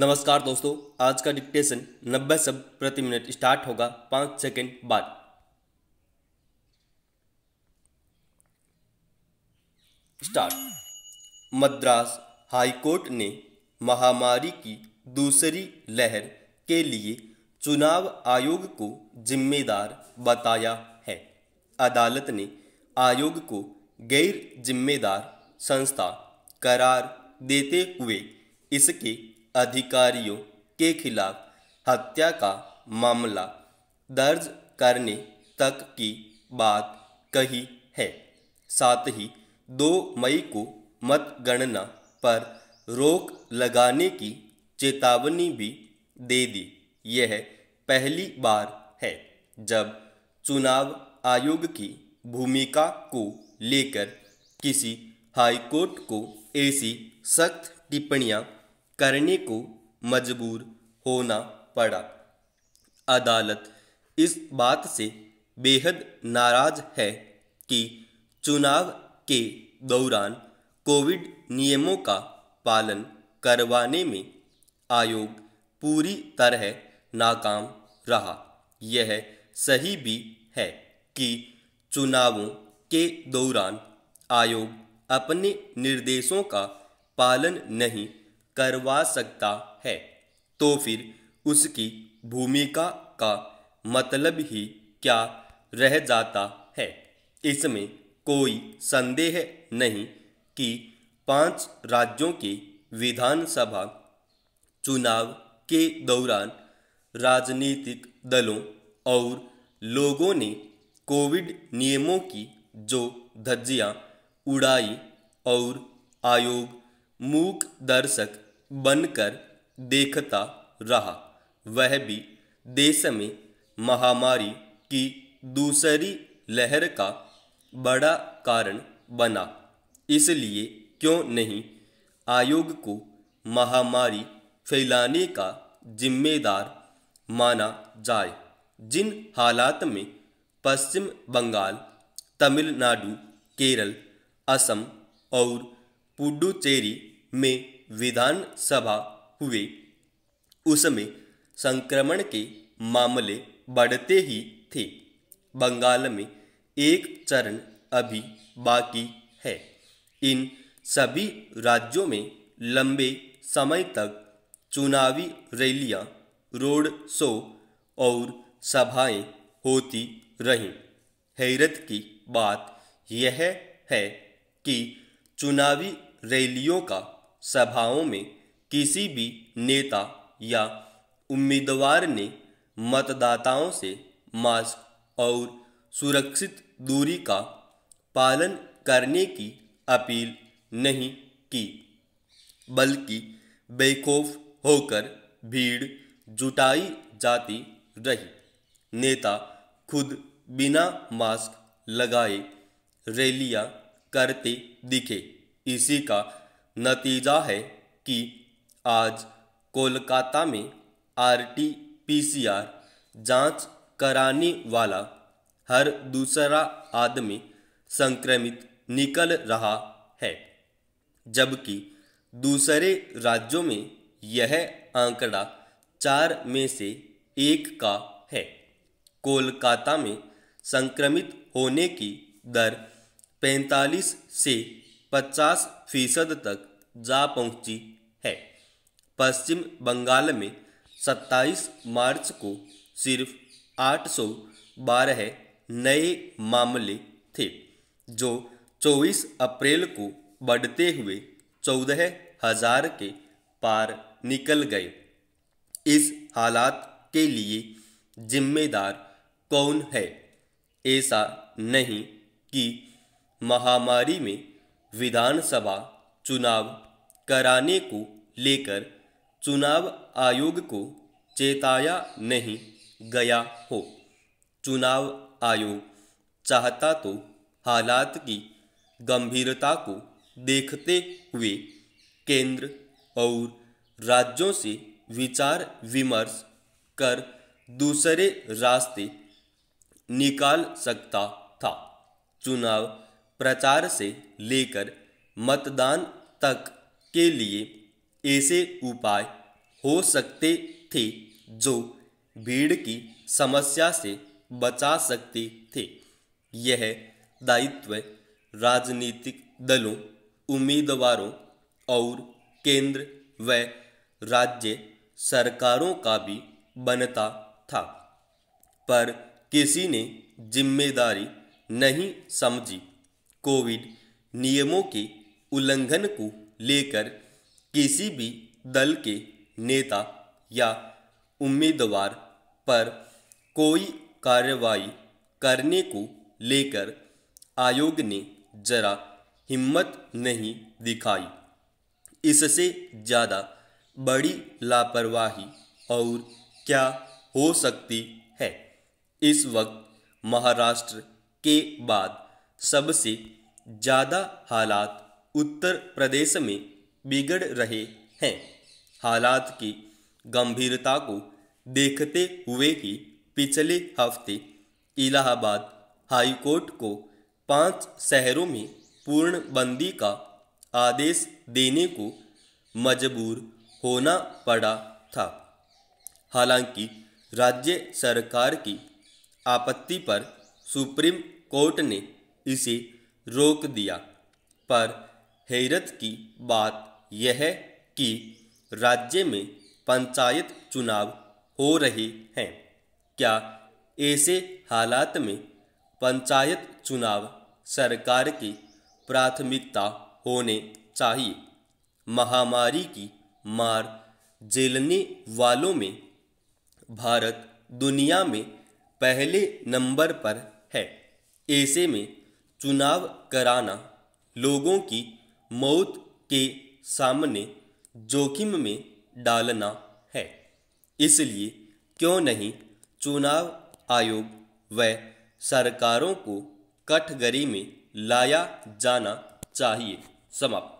नमस्कार दोस्तों आज का डिक्टेशन 90 शब्द प्रति मिनट स्टार्ट होगा पांच सेकेंड बाद स्टार्ट मद्रास हाईकोर्ट ने महामारी की दूसरी लहर के लिए चुनाव आयोग को जिम्मेदार बताया है अदालत ने आयोग को गैर जिम्मेदार संस्था करार देते हुए इसके अधिकारियों के खिलाफ हत्या का मामला दर्ज करने तक की बात कही है साथ ही दो मई को मतगणना पर रोक लगाने की चेतावनी भी दे दी यह पहली बार है जब चुनाव आयोग की भूमिका को लेकर किसी हाईकोर्ट को ऐसी सख्त टिप्पणियां करने को मजबूर होना पड़ा अदालत इस बात से बेहद नाराज है कि चुनाव के दौरान कोविड नियमों का पालन करवाने में आयोग पूरी तरह नाकाम रहा यह सही भी है कि चुनावों के दौरान आयोग अपने निर्देशों का पालन नहीं करवा सकता है तो फिर उसकी भूमिका का मतलब ही क्या रह जाता है इसमें कोई संदेह नहीं कि पांच राज्यों के विधानसभा चुनाव के दौरान राजनीतिक दलों और लोगों ने कोविड नियमों की जो धज्जियां उड़ाई और आयोग मूक दर्शक बनकर देखता रहा वह भी देश में महामारी की दूसरी लहर का बड़ा कारण बना इसलिए क्यों नहीं आयोग को महामारी फैलाने का जिम्मेदार माना जाए जिन हालात में पश्चिम बंगाल तमिलनाडु केरल असम और पुडुचेरी में विधानसभा हुए उसमें संक्रमण के मामले बढ़ते ही थे बंगाल में एक चरण अभी बाकी है इन सभी राज्यों में लंबे समय तक चुनावी रैलियां, रोड शो और सभाएं होती रहीं हैरत की बात यह है कि चुनावी रैलियों का सभाओं में किसी भी नेता या उम्मीदवार ने मतदाताओं से मास्क और सुरक्षित दूरी का पालन करने की अपील नहीं की बल्कि बेखौफ होकर भीड़ जुटाई जाती रही नेता खुद बिना मास्क लगाए रैलियां करते दिखे इसी का नतीजा है कि आज कोलकाता में आरटीपीसीआर जांच कराने वाला हर दूसरा आदमी संक्रमित निकल रहा है जबकि दूसरे राज्यों में यह आंकड़ा चार में से एक का है कोलकाता में संक्रमित होने की दर 45 से पचास फीसद तक जा पहुंची है पश्चिम बंगाल में 27 मार्च को सिर्फ 812 नए मामले थे जो 24 अप्रैल को बढ़ते हुए चौदह हजार के पार निकल गए इस हालात के लिए जिम्मेदार कौन है ऐसा नहीं कि महामारी में विधानसभा चुनाव कराने को लेकर चुनाव आयोग को चेताया नहीं गया हो चुनाव आयोग चाहता तो हालात की गंभीरता को देखते हुए केंद्र और राज्यों से विचार विमर्श कर दूसरे रास्ते निकाल सकता था चुनाव प्रचार से लेकर मतदान तक के लिए ऐसे उपाय हो सकते थे जो भीड़ की समस्या से बचा सकते थे यह दायित्व राजनीतिक दलों उम्मीदवारों और केंद्र व राज्य सरकारों का भी बनता था पर किसी ने जिम्मेदारी नहीं समझी कोविड नियमों के उल्लंघन को लेकर किसी भी दल के नेता या उम्मीदवार पर कोई कार्रवाई करने को लेकर आयोग ने जरा हिम्मत नहीं दिखाई इससे ज़्यादा बड़ी लापरवाही और क्या हो सकती है इस वक्त महाराष्ट्र के बाद सबसे ज़्यादा हालात उत्तर प्रदेश में बिगड़ रहे हैं हालात की गंभीरता को देखते हुए ही पिछले हफ्ते इलाहाबाद हाईकोर्ट को पांच शहरों में पूर्णबंदी का आदेश देने को मजबूर होना पड़ा था हालांकि राज्य सरकार की आपत्ति पर सुप्रीम कोर्ट ने इसे रोक दिया पर हैरत की बात यह कि राज्य में पंचायत चुनाव हो रहे हैं क्या ऐसे हालात में पंचायत चुनाव सरकार की प्राथमिकता होने चाहिए महामारी की मार झेलने वालों में भारत दुनिया में पहले नंबर पर है ऐसे में चुनाव कराना लोगों की मौत के सामने जोखिम में डालना है इसलिए क्यों नहीं चुनाव आयोग व सरकारों को कटघरे में लाया जाना चाहिए समाप्त